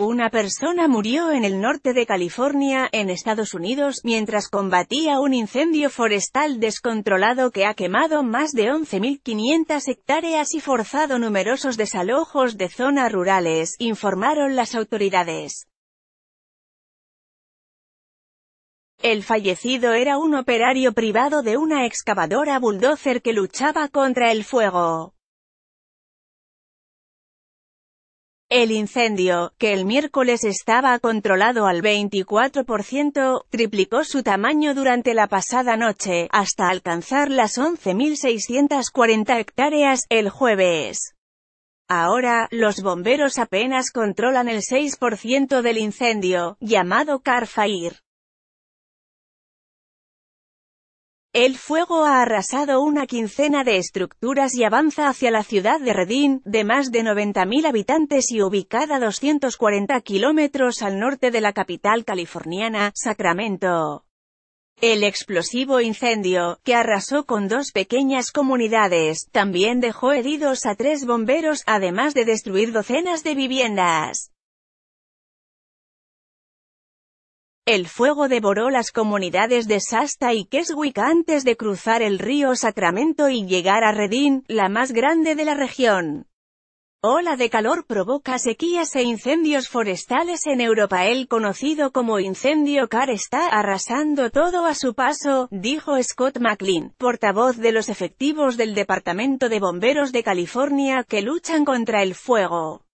Una persona murió en el norte de California, en Estados Unidos, mientras combatía un incendio forestal descontrolado que ha quemado más de 11.500 hectáreas y forzado numerosos desalojos de zonas rurales, informaron las autoridades. El fallecido era un operario privado de una excavadora bulldozer que luchaba contra el fuego. El incendio, que el miércoles estaba controlado al 24%, triplicó su tamaño durante la pasada noche, hasta alcanzar las 11.640 hectáreas, el jueves. Ahora, los bomberos apenas controlan el 6% del incendio, llamado Carfire. El fuego ha arrasado una quincena de estructuras y avanza hacia la ciudad de Redín, de más de 90.000 habitantes y ubicada 240 kilómetros al norte de la capital californiana, Sacramento. El explosivo incendio, que arrasó con dos pequeñas comunidades, también dejó heridos a tres bomberos, además de destruir docenas de viviendas. El fuego devoró las comunidades de Sasta y Keswick antes de cruzar el río Sacramento y llegar a Redding, la más grande de la región. Ola de calor provoca sequías e incendios forestales en Europa. El conocido como incendio CAR está arrasando todo a su paso, dijo Scott McLean, portavoz de los efectivos del Departamento de Bomberos de California que luchan contra el fuego.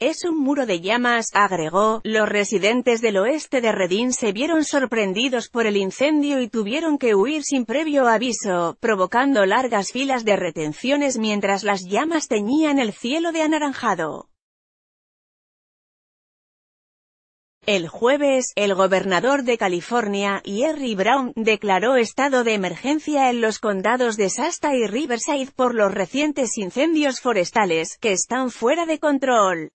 Es un muro de llamas, agregó, los residentes del oeste de Redín se vieron sorprendidos por el incendio y tuvieron que huir sin previo aviso, provocando largas filas de retenciones mientras las llamas teñían el cielo de anaranjado. El jueves, el gobernador de California, Jerry Brown, declaró estado de emergencia en los condados de Sasta y Riverside por los recientes incendios forestales, que están fuera de control.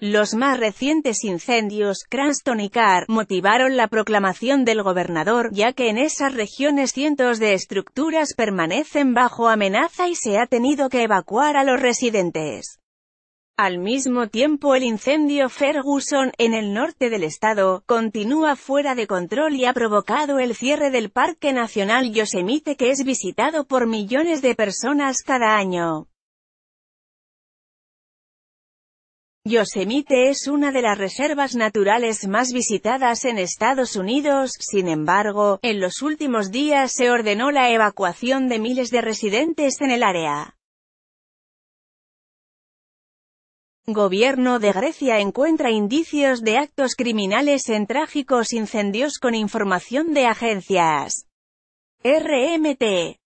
Los más recientes incendios, Cranston y Carr, motivaron la proclamación del gobernador, ya que en esas regiones cientos de estructuras permanecen bajo amenaza y se ha tenido que evacuar a los residentes. Al mismo tiempo el incendio Ferguson, en el norte del estado, continúa fuera de control y ha provocado el cierre del Parque Nacional Yosemite que es visitado por millones de personas cada año. Yosemite es una de las reservas naturales más visitadas en Estados Unidos, sin embargo, en los últimos días se ordenó la evacuación de miles de residentes en el área. Gobierno de Grecia encuentra indicios de actos criminales en trágicos incendios con información de agencias. RMT